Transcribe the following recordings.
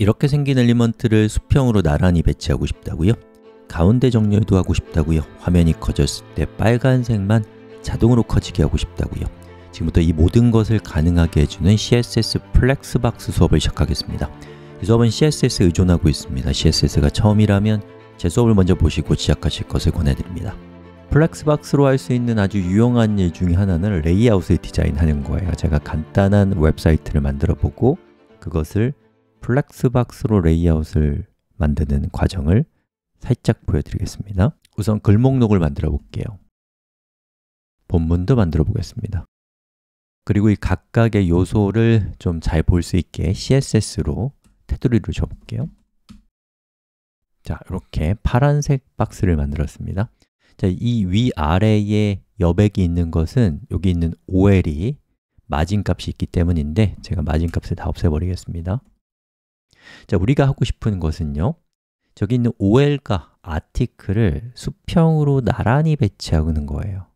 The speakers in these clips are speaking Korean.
이렇게 생긴 엘리먼트를 수평으로 나란히 배치하고 싶다고요? 가운데 정렬도 하고 싶다고요? 화면이 커졌을 때 빨간색만 자동으로 커지게 하고 싶다고요? 지금부터 이 모든 것을 가능하게 해주는 CSS 플렉스박스 수업을 시작하겠습니다. 이 수업은 CSS에 의존하고 있습니다. CSS가 처음이라면 제 수업을 먼저 보시고 시작하실 것을 권해드립니다. 플렉스박스로 할 수 있는 아주 유용한 일 중에 하나는 레이아웃을 디자인하는 거예요. 제가 간단한 웹사이트를 만들어 보고 그것을 플렉스박스로 레이아웃을 만드는 과정을 살짝 보여드리겠습니다. 우선 글목록을 만들어 볼게요. 본문도 만들어 보겠습니다. 그리고 이 각각의 요소를 좀 잘 볼 수 있게 CSS로 테두리를 줘볼게요. 자, 이렇게 파란색 박스를 만들었습니다. 자, 이 위아래에 여백이 있는 것은 여기 있는 OL이 마진값이 있기 때문인데 제가 마진값을 다 없애버리겠습니다. 자, 우리가 하고 싶은 것은요 저기 있는 OL과 a r t i c l e 을 수평으로 나란히 배치하는 거예요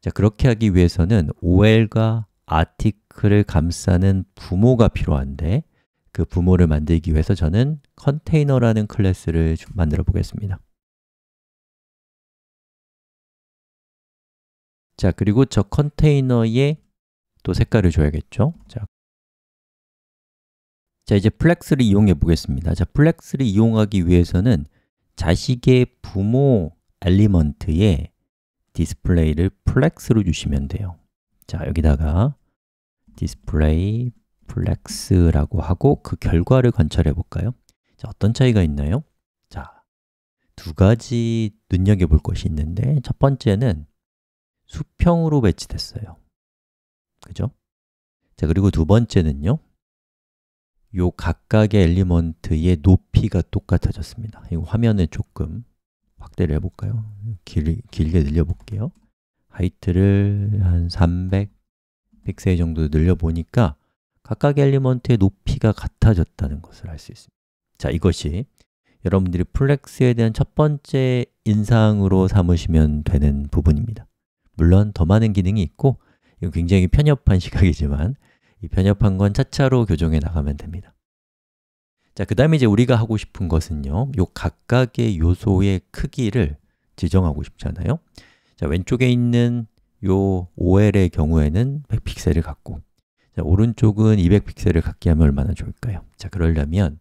자, 그렇게 하기 위해서는 OL과 a r t i c l e 을 감싸는 부모가 필요한데 그 부모를 만들기 위해서 저는 컨테이너라는 클래스를 만들어 보겠습니다 자, 그리고 저 컨테이너에 또 색깔을 줘야겠죠? 자, 자, 이제 플렉스를 이용해 보겠습니다. 자, 플렉스를 이용하기 위해서는 자식의 부모 엘리먼트에 디스플레이를 플렉스로 주시면 돼요. 자, 여기다가 디스플레이 플렉스라고 하고 그 결과를 관찰해 볼까요? 자, 어떤 차이가 있나요? 자, 두 가지 눈여겨 볼 것이 있는데 첫 번째는 수평으로 배치됐어요. 그죠? 자, 그리고 두 번째는요. 요 각각의 엘리먼트의 높이가 똑같아졌습니다. 이 화면을 조금 확대를 해볼까요? 길, 길게 늘려볼게요. 하이트를 한 300 픽셀 정도 늘려보니까 각각의 엘리먼트의 높이가 같아졌다는 것을 알 수 있습니다. 자, 이것이 여러분들이 플렉스에 대한 첫 번째 인상으로 삼으시면 되는 부분입니다. 물론 더 많은 기능이 있고 이거 굉장히 편협한 시각이지만 이 편협한 건 차차로 교정해 나가면 됩니다. 자, 그 다음에 이제 우리가 하고 싶은 것은요 요 각각의 요소의 크기를 지정하고 싶잖아요 자, 왼쪽에 있는 요 OL의 경우에는 100픽셀을 갖고 자, 오른쪽은 200픽셀을 갖게 하면 얼마나 좋을까요? 자, 그러려면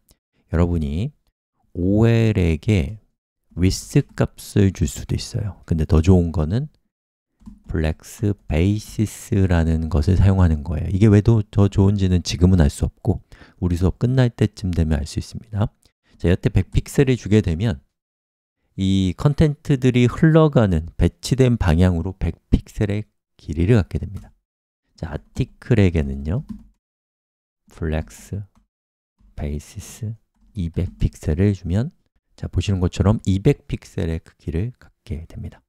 여러분이 OL에게 width 값을 줄 수도 있어요 근데 더 좋은 거는 플렉스 베이시스라는 것을 사용하는 거예요. 이게 왜 더 좋은지는 지금은 알 수 없고 우리 수업 끝날 때쯤 되면 알 수 있습니다. 자, 여태 100픽셀을 주게 되면 이 컨텐트들이 흘러가는 배치된 방향으로 100픽셀의 길이를 갖게 됩니다. 자, 아티클에게는요. 플렉스 베이시스 200픽셀을 주면 자, 보시는 것처럼 200픽셀의 크기를 갖게 됩니다.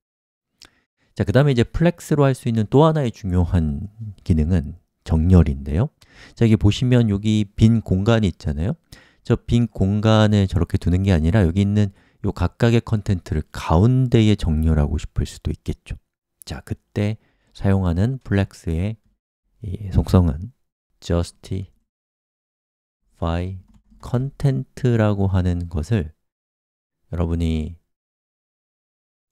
자, 그 다음에 이제 플렉스로 할 수 있는 또 하나의 중요한 기능은 정렬인데요 자, 여기 보시면 여기 빈 공간이 있잖아요 저 빈공간을 저렇게 두는 게 아니라 여기 있는 요 각각의 컨텐트를 가운데에 정렬하고 싶을 수도 있겠죠 자, 그때 사용하는 플렉스의 속성은 justify content라고 하는 것을 여러분이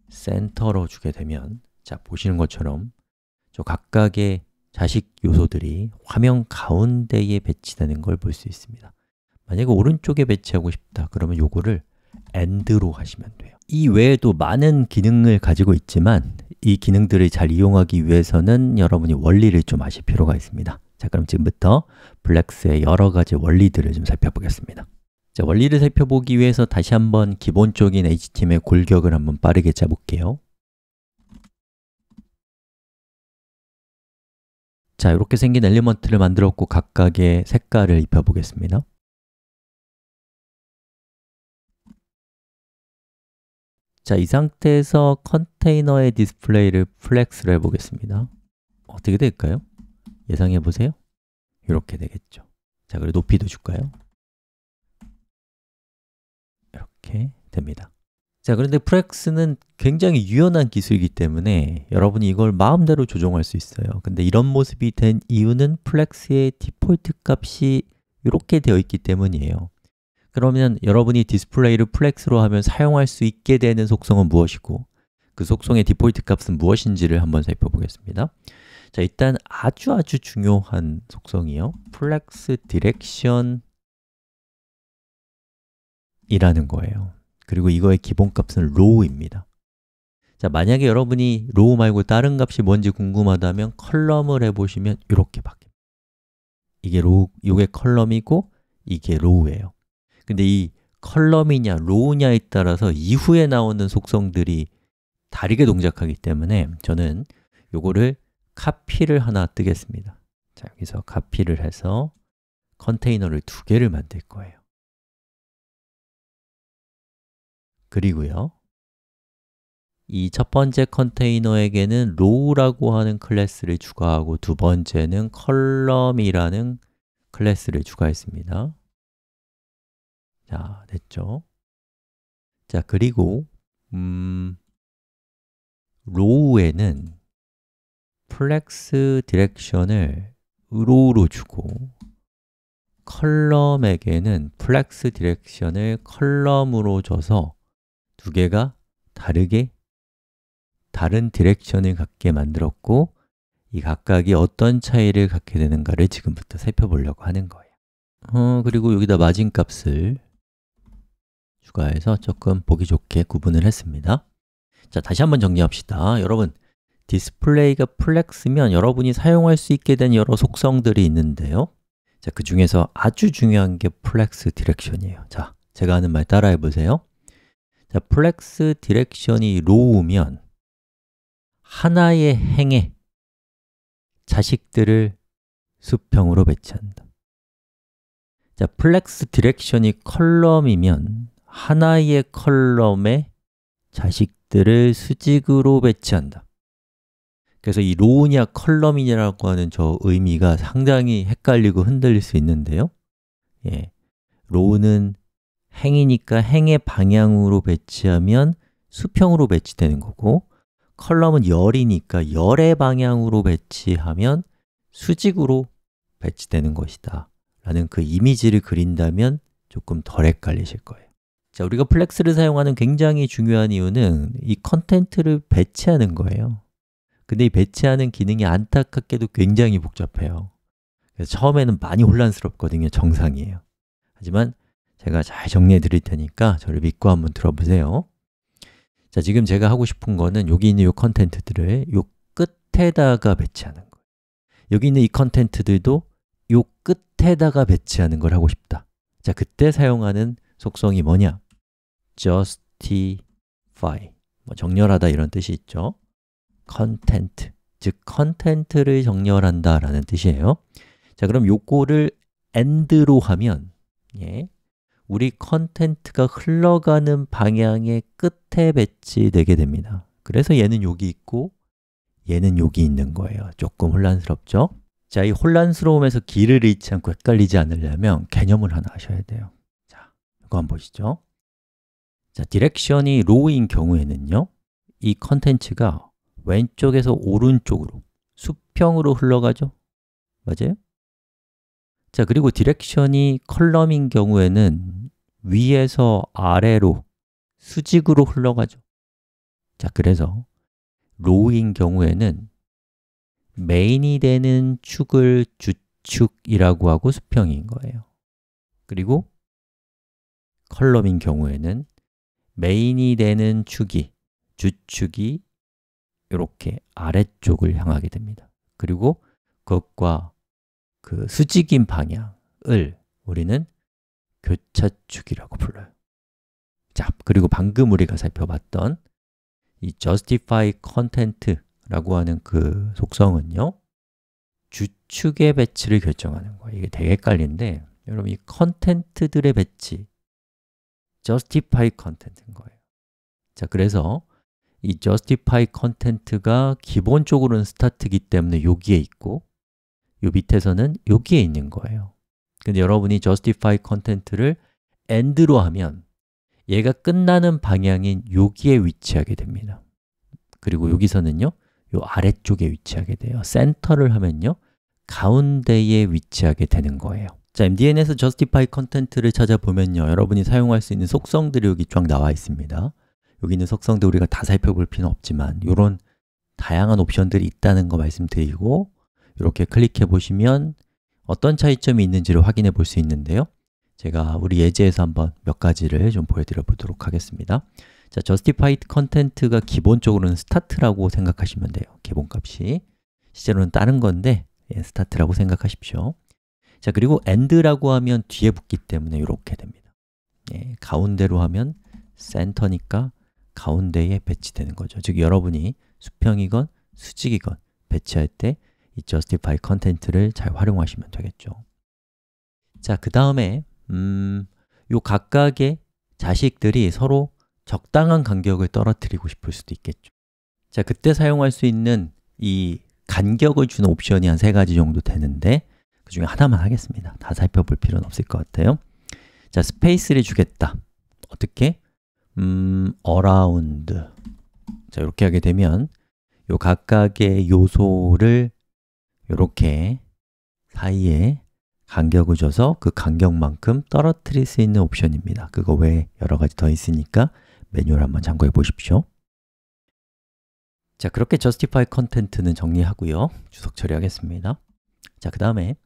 센터로 주게 되면 자, 보시는 것처럼 저 각각의 자식 요소들이 화면 가운데에 배치되는 걸 볼 수 있습니다 만약에 오른쪽에 배치하고 싶다 그러면 요거를 AND로 하시면 돼요 이 외에도 많은 기능을 가지고 있지만 이 기능들을 잘 이용하기 위해서는 여러분이 원리를 좀 아실 필요가 있습니다 자 그럼 지금부터 블랙스의 여러 가지 원리들을 좀 살펴보겠습니다 자 원리를 살펴보기 위해서 다시 한번 기본적인 HTML 골격을 한번 빠르게 짜볼게요 자, 이렇게 생긴 엘리먼트를 만들었고 각각의 색깔을 입혀보겠습니다. 자, 이 상태에서 컨테이너의 디스플레이를 플렉스를 해보겠습니다. 어떻게 될까요? 예상해 보세요. 이렇게 되겠죠. 자, 그리고 높이도 줄까요? 이렇게 됩니다. 자, 그런데 프렉스는 굉장히 유연한 기술이기 때문에 여러분이 이걸 마음대로 조정할 수 있어요. 근데 이런 모습이 된 이유는 플렉스의 디폴트 값이 이렇게 되어 있기 때문이에요. 그러면 여러분이 디스플레이를 플렉스로 하면 사용할 수 있게 되는 속성은 무엇이고 그 속성의 디폴트 값은 무엇인지를 한번 살펴보겠습니다. 자, 일단 아주 아주 중요한 속성이요. 플렉스 디렉션 이라는 거예요. 그리고 이거의 기본값은 row입니다. 자, 만약에 여러분이 row 말고 다른 값이 뭔지 궁금하다면 컬럼을 해보시면 이렇게 바뀝니다. 이게 row, 이게 컬럼이고 이게 row예요. 근데 이 컬럼이냐 row냐에 따라서 이후에 나오는 속성들이 다르게 동작하기 때문에 저는 요거를 카피를 하나 뜨겠습니다. 자, 여기서 카피를 해서 컨테이너를 두 개를 만들 거예요. 그리고요 이 첫 번째 컨테이너에게는 row라고 하는 클래스를 추가하고 두 번째는 column이라는 클래스를 추가했습니다 자, 됐죠? 자, 그리고 음, row에는 flex direction을 row로 주고 컬럼에게는 flex direction을 컬럼으로 줘서 두 개가 다르게 다른 디렉션을 갖게 만들었고 이 각각이 어떤 차이를 갖게 되는가를 지금부터 살펴보려고 하는 거예요 어, 그리고 여기다 마진 값을 추가해서 조금 보기 좋게 구분을 했습니다 자, 다시 한번 정리합시다 여러분, 디스플레이가 플렉스면 여러분이 사용할 수 있게 된 여러 속성들이 있는데요 자, 그 중에서 아주 중요한 게 플렉스 디렉션이에요 자, 제가 하는 말 따라해 보세요 자, flex d i 이 row면 하나의 행에 자식들을 수평으로 배치한다. 자, flex d i c o n 이 컬럼이면 하나의 컬럼에 자식들을 수직으로 배치한다. 그래서 이 로우냐 컬럼이냐라고 하는 저 의미가 상당히 헷갈리고 흔들릴 수 있는데요. 예, 로우는 행이니까 행의 방향으로 배치하면 수평으로 배치되는 거고 컬럼은 열이니까 열의 방향으로 배치하면 수직으로 배치되는 것이다 라는 그 이미지를 그린다면 조금 덜 헷갈리실 거예요 자, 우리가 플렉스를 사용하는 굉장히 중요한 이유는 이 컨텐트를 배치하는 거예요 근데 이 배치하는 기능이 안타깝게도 굉장히 복잡해요 그래서 처음에는 많이 혼란스럽거든요, 정상이에요 하지만 제가 잘 정리해 드릴 테니까 저를 믿고 한번 들어보세요 자, 지금 제가 하고 싶은 거는 여기 있는 이 컨텐트들을 이 끝에다가 배치하는 거예요 여기 있는 이 컨텐트들도 이 끝에다가 배치하는 걸 하고 싶다 자, 그때 사용하는 속성이 뭐냐? justify 뭐 정렬하다 이런 뜻이 있죠 content 즉 컨텐트를 정렬한다 라는 뜻이에요 자, 그럼 요거를 end로 하면 예, 우리 컨텐트가 흘러가는 방향의 끝에 배치되게 됩니다. 그래서 얘는 여기 있고 얘는 여기 있는 거예요. 조금 혼란스럽죠? 자, 이 혼란스러움에서 길을 잃지 않고 헷갈리지 않으려면 개념을 하나 아셔야 돼요. 자, 이거 한번 보시죠. 자, 디렉션이 로우인 경우에는요. 이 컨텐츠가 왼쪽에서 오른쪽으로 수평으로 흘러가죠? 맞아요? 자, 그리고 디렉션이 컬럼인 경우에는 위에서 아래로 수직으로 흘러가죠 자, 그래서 로우인 경우에는 메인이 되는 축을 주축이라고 하고 수평인 거예요 그리고 컬럼인 경우에는 메인이 되는 축이, 주축이 이렇게 아래쪽을 향하게 됩니다 그리고 그것과 그 수직인 방향을 우리는 교차축이라고 불러요. 자, 그리고 방금 우리가 살펴봤던 이 justify content라고 하는 그 속성은요. 주축의 배치를 결정하는 거예요. 이게 되게 헷갈린데 여러분 이 컨텐트들의 배치 justify content인 거예요. 자, 그래서 이 justify content가 기본적으로는 스타트이기 때문에 여기에 있고 요 밑에서는 여기에 있는 거예요. 근데 여러분이 justify 컨텐트를 end로 하면 얘가 끝나는 방향인 여기에 위치하게 됩니다 그리고 여기서는요 요 아래쪽에 위치하게 돼요 센터를 하면요 가운데에 위치하게 되는 거예요 자, MDN에서 justify 컨텐트를 찾아보면요 여러분이 사용할 수 있는 속성들이 여기 쫙 나와 있습니다 여기 있는 속성들 우리가 다 살펴볼 필요는 없지만 요런 다양한 옵션들이 있다는 거 말씀드리고 이렇게 클릭해 보시면 어떤 차이점이 있는지를 확인해 볼 수 있는데요 제가 우리 예제에서 한번 몇 가지를 좀 보여드려 보도록 하겠습니다 자, justified content가 기본적으로는 start라고 생각하시면 돼요 기본값이 실제로는 다른 건데 예, start라고 생각하십시오 자, 그리고 end라고 하면 뒤에 붙기 때문에 이렇게 됩니다 예, 가운데로 하면 센터니까 가운데에 배치되는 거죠 즉 여러분이 수평이건 수직이건 배치할 때이 justify 컨텐츠를 잘 활용하시면 되겠죠 자, 그 다음에 음, 요 각각의 자식들이 서로 적당한 간격을 떨어뜨리고 싶을 수도 있겠죠 자, 그때 사용할 수 있는 이 간격을 주는 옵션이 한 세 가지 정도 되는데 그 중에 하나만 하겠습니다 다 살펴볼 필요는 없을 것 같아요 자, 스페이스를 주겠다 어떻게? 음, around 자, 이렇게 하게 되면 요 각각의 요소를 이렇게 사이에 간격을 줘서 그 간격만큼 떨어뜨릴 수 있는 옵션입니다. 그거 외에 여러 가지 더 있으니까 메뉴를 한번 참고해 보십시오. 자, 그렇게 justify 컨텐트는 정리하고요. 주석 처리하겠습니다. 자, 그 다음에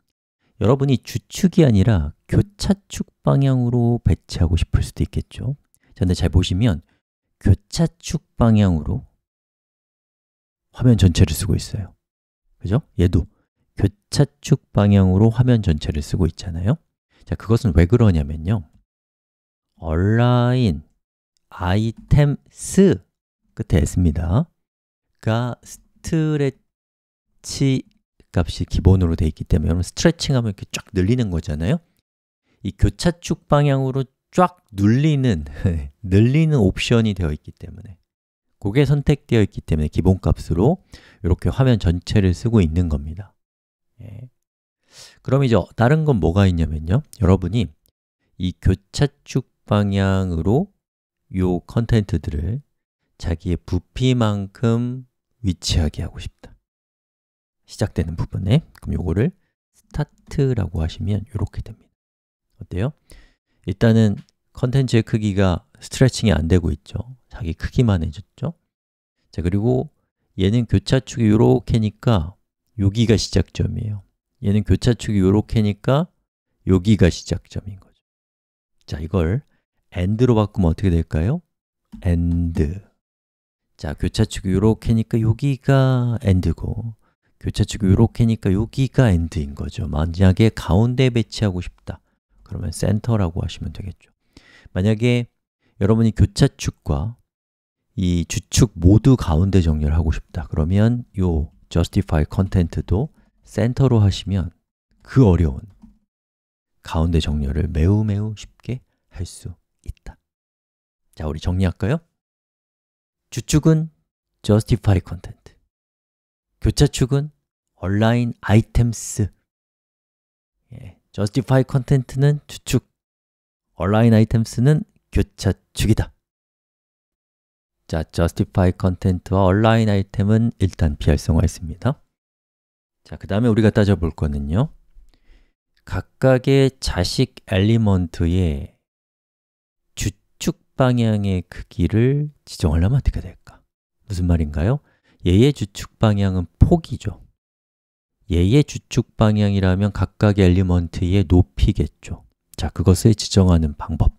여러분이 주축이 아니라 교차축 방향으로 배치하고 싶을 수도 있겠죠. 자, 근데 잘 보시면 교차축 방향으로 화면 전체를 쓰고 있어요. 그죠? 얘도 교차축 방향으로 화면 전체를 쓰고 있잖아요 자, 그것은 왜 그러냐면요 a 라인 아이템스 끝에 s입니다 가 스트레치 값이 기본으로 되어 있기 때문에 여러분 스트레칭하면 이렇게 쫙 늘리는 거잖아요 이 교차축 방향으로 쫙 눌리는, 늘리는 옵션이 되어 있기 때문에 그게 선택되어 있기 때문에 기본값으로 이렇게 화면 전체를 쓰고 있는 겁니다 예. 그럼 이제 다른 건 뭐가 있냐면요 여러분이 이 교차축 방향으로 이컨텐츠들을 자기의 부피만큼 위치하게 하고 싶다 시작되는 부분에 그럼 이거를 스타트라고 하시면 이렇게 됩니다 어때요? 일단은 컨텐츠의 크기가 스트레칭이 안 되고 있죠. 자기 크기만 해줬죠. 자, 그리고 얘는 교차축이 요렇게니까 여기가 시작점이에요. 얘는 교차축이 요렇게니까 여기가 시작점인 거죠. 자, 이걸 end로 바꾸면 어떻게 될까요? end 자, 교차축이 요렇게니까 여기가 end고 교차축이 요렇게니까 여기가 end인 거죠. 만약에 가운데 배치하고 싶다. 그러면 센터라고 하시면 되겠죠. 만약에 여러분이 교차축과 이 주축 모두 가운데 정렬 하고 싶다 그러면 이 justify content도 센터로 하시면 그 어려운 가운데 정렬을 매우 매우 쉽게 할 수 있다 자, 우리 정리할까요? 주축은 justify content 교차축은 align items 예, justify content는 주축 align items는 교차 축이다 자, Justify 컨텐트와 Align 아이템은 일단 비활성화했습니다 자, 그 다음에 우리가 따져볼 거는요 각각의 자식 엘리먼트의 주축 방향의 크기를 지정하려면 어떻게 될까? 무슨 말인가요? 얘의 주축 방향은 폭이죠 얘의 주축 방향이라면 각각의 엘리먼트의 높이겠죠 자, 그것을 지정하는 방법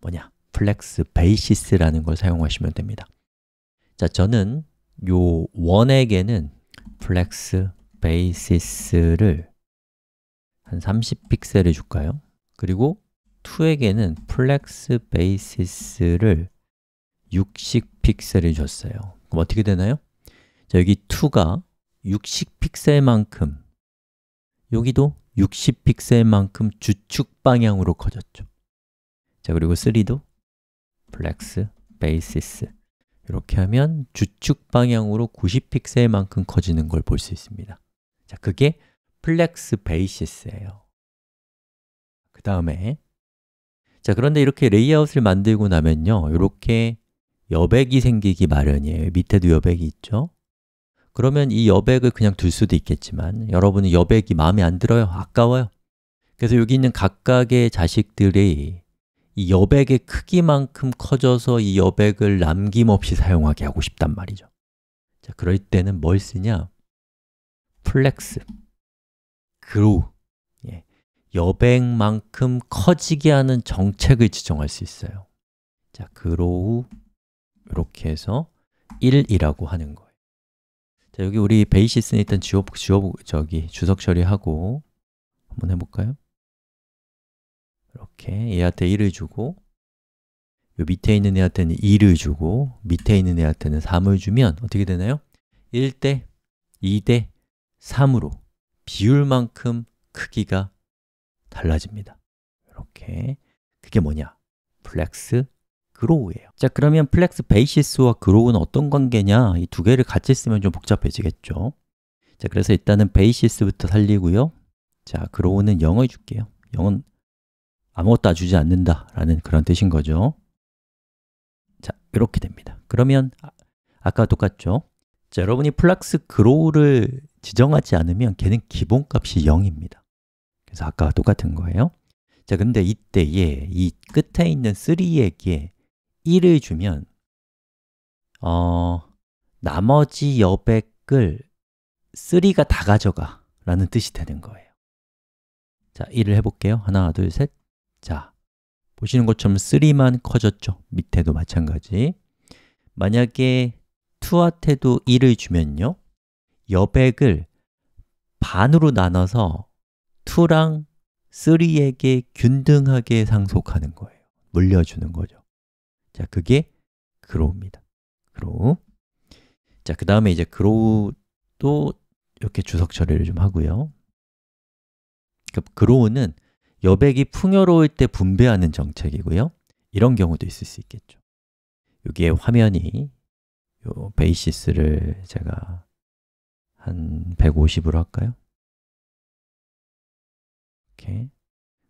뭐냐? 플렉스 베이시스라는 걸 사용하시면 됩니다. 자, 저는 요원에게는 플렉스 베이시스를 한 30픽셀을 줄까요? 그리고 2에게는 플렉스 베이시스를 60픽셀을 줬어요. 그럼 어떻게 되나요? 자, 여기 2가 60픽셀만큼 여기도 60픽셀만큼 주축 방향으로 커졌죠. 자, 그리고 3도 flex basis 이렇게 하면 주축 방향으로 90픽셀만큼 커지는 걸 볼 수 있습니다 자, 그게 플렉스 베이시스예요 그 다음에 자, 그런데 이렇게 레이아웃을 만들고 나면요 이렇게 여백이 생기기 마련이에요 밑에도 여백이 있죠 그러면 이 여백을 그냥 둘 수도 있겠지만 여러분은 여백이 마음에 안 들어요, 아까워요 그래서 여기 있는 각각의 자식들이 이 여백의 크기만큼 커져서 이 여백을 남김없이 사용하게 하고 싶단 말이죠 자, 그럴 때는 뭘 쓰냐? 플렉스, 그로 예. 여백만큼 커지게 하는 정책을 지정할 수 있어요 자, 그로 이렇게 해서 1이라고 하는 거예요 자, 여기 우리 베이시스는 일단 지워, 지워, 저기 주석 처리하고 한번 해볼까요? 이렇게 얘한테 1을 주고 요 밑에 있는 애한테는 2를 주고 밑에 있는 애한테는 3을 주면 어떻게 되나요? 1 대 2 대 3으로 비율만큼 크기가 달라집니다 이렇게 그게 뭐냐? 플렉스 그로우예요 자 그러면 플렉스 베이시스와 그로우는 어떤 관계냐? 이 두 개를 같이 쓰면 좀 복잡해지겠죠 자 그래서 일단은 베이시스부터 살리고요 자 그로우는 0을 줄게요 0은 아무것도 아주지 않는다라는 그런 뜻인 거죠. 자, 이렇게 됩니다. 그러면 아, 까 똑같죠? 자, 여러분이 플락스 그로우를 지정하지 않으면 걔는 기본값이 0입니다. 그래서 아까와 똑같은 거예요. 자, 근데 이때에 이 끝에 있는 3에게 1을 주면 어, 나머지 여백을 3가 다 가져가 라는 뜻이 되는 거예요. 자, 1을 해볼게요. 하나, 둘, 셋. 자, 보시는 것처럼 3만 커졌죠? 밑에도 마찬가지 만약에 투아테도 1을 주면요 여백을 반으로 나눠서 2랑 3에게 균등하게 상속하는 거예요 물려주는 거죠 자, 그게 그로우입니다 그로우 자, 그 다음에 이제 그로우도 이렇게 주석 처리를 좀 하고요 그럼 그러니까 그로우는 여백이 풍요로울 때 분배하는 정책이고요 이런 경우도 있을 수 있겠죠 여기에 화면이 요 베이시스를 제가 한 150으로 할까요? 이렇게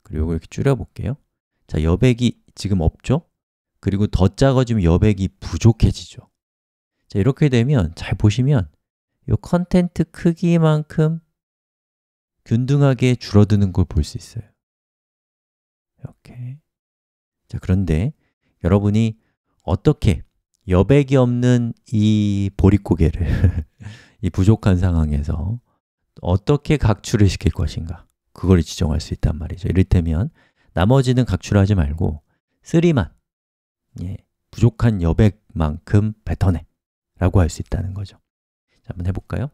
그리고 이렇게 줄여볼게요 자, 여백이 지금 없죠? 그리고 더 작아지면 여백이 부족해지죠 자, 이렇게 되면 잘 보시면 이 컨텐트 크기만큼 균등하게 줄어드는 걸 볼 수 있어요 이렇게 자 그런데 여러분이 어떻게 여백이 없는 이 보릿고개를 이 부족한 상황에서 어떻게 각출을 시킬 것인가 그걸 지정할 수 있단 말이죠 이를테면 나머지는 각출하지 말고 쓰리만 예, 부족한 여백만큼 뱉어내 라고 할 수 있다는 거죠 자, 한번 해볼까요?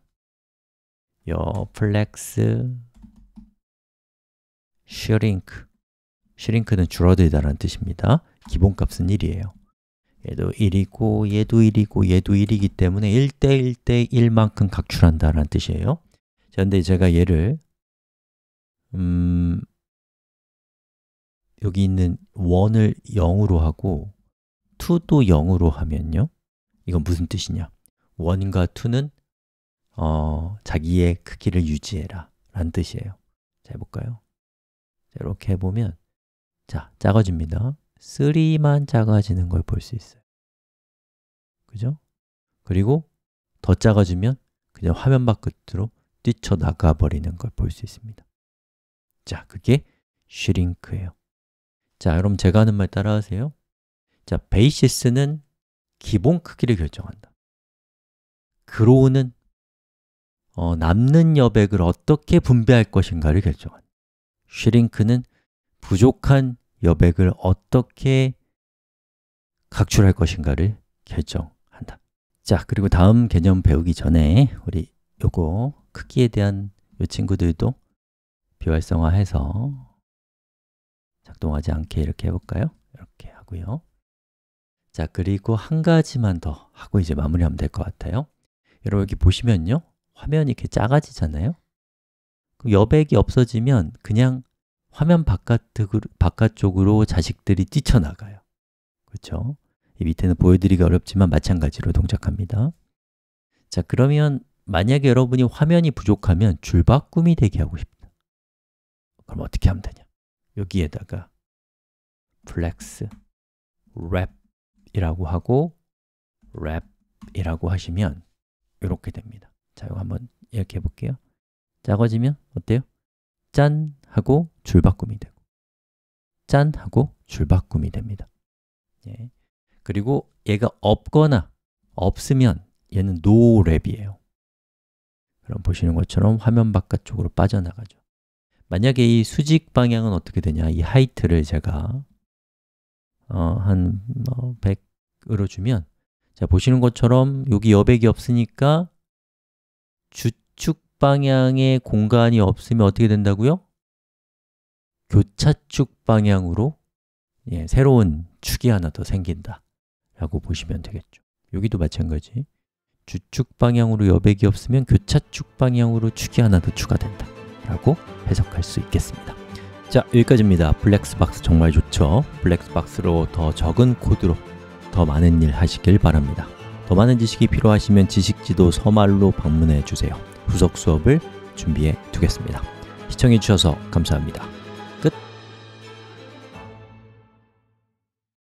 여 플렉스 슈링크 슈링크는 줄어들다라는 뜻입니다. 기본값은 1이에요. 얘도 1이고 얘도 1이고 얘도 1이기 때문에 1대 1대 1만큼 각출한다라는 뜻이에요. 자, 근데 제가 얘를 음, 여기 있는 1을 0으로 하고 2도 0으로 하면요. 이건 무슨 뜻이냐? 1과 2는 어, 자기의 크기를 유지해라 라는 뜻이에요. 자, 해볼까요? 자, 이렇게 해보면 자, 작아집니다. 3만 작아지는 걸 볼 수 있어요. 그죠? 그리고 더 작아지면 그냥 화면 바깥으로 뛰쳐나가 버리는 걸 볼 수 있습니다. 자, 그게 슈링크예요. 자, 여러분 제가 하는 말 따라하세요. 자, 베이시스는 기본 크기를 결정한다. 그로우는 어, 남는 여백을 어떻게 분배할 것인가를 결정한다. 슈링크는 부족한 여백을 어떻게 각출할 것인가를 결정한다. 자, 그리고 다음 개념 배우기 전에 우리 요거 크기에 대한 요 친구들도 비활성화해서 작동하지 않게 이렇게 해볼까요? 이렇게 하고요. 자, 그리고 한 가지만 더 하고 이제 마무리하면 될 것 같아요. 여러분 여기 보시면요. 화면이 이렇게 작아지잖아요. 여백이 없어지면 그냥 화면 바깥쪽으로, 자식들이 뛰쳐나가요. 그렇죠? 이 밑에는 보여드리기 어렵지만 마찬가지로 동작합니다. 자, 그러면 만약에 여러분이 화면이 부족하면 줄바꿈이 되게 하고 싶다. 그럼 어떻게 하면 되냐? 여기에다가 flex wrap 이라고 하고 wrap 이라고 하시면 이렇게 됩니다. 자, 이거 한번 이렇게 해볼게요. 작아지면 어때요? 짠 하고 줄바꿈이 되고 짠 하고 줄바꿈이 됩니다 예. 그리고 얘가 없거나 없으면 얘는 노랩이에요 그럼 보시는 것처럼 화면 바깥쪽으로 빠져나가죠 만약에 이 수직 방향은 어떻게 되냐 이 하이트를 제가 어, 한 어, 100으로 주면 자 보시는 것처럼 여기 여백이 없으니까 주축 방향에 공간이 없으면 어떻게 된다고요? 교차축 방향으로 예, 새로운 축이 하나 더 생긴다 라고 보시면 되겠죠 여기도 마찬가지 주축 방향으로 여백이 없으면 교차축 방향으로 축이 하나 더 추가된다 라고 해석할 수 있겠습니다 자 여기까지입니다 블랙스박스 정말 좋죠 블랙스박스로 더 적은 코드로 더 많은 일 하시길 바랍니다 더 많은 지식이 필요하시면 지식지도 서말로 방문해 주세요 후속 수업을 준비해 두겠습니다. 시청해 주셔서 감사합니다.